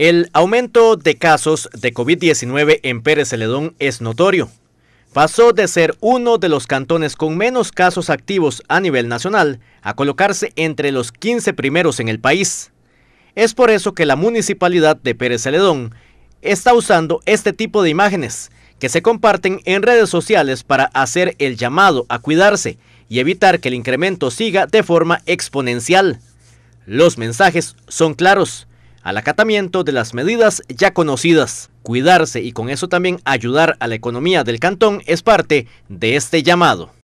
El aumento de casos de COVID-19 en Pérez Celedón es notorio. Pasó de ser uno de los cantones con menos casos activos a nivel nacional a colocarse entre los 15 primeros en el país. Es por eso que la municipalidad de Pérez Celedón está usando este tipo de imágenes que se comparten en redes sociales para hacer el llamado a cuidarse y evitar que el incremento siga de forma exponencial. Los mensajes son claros al acatamiento de las medidas ya conocidas. Cuidarse y con eso también ayudar a la economía del cantón es parte de este llamado.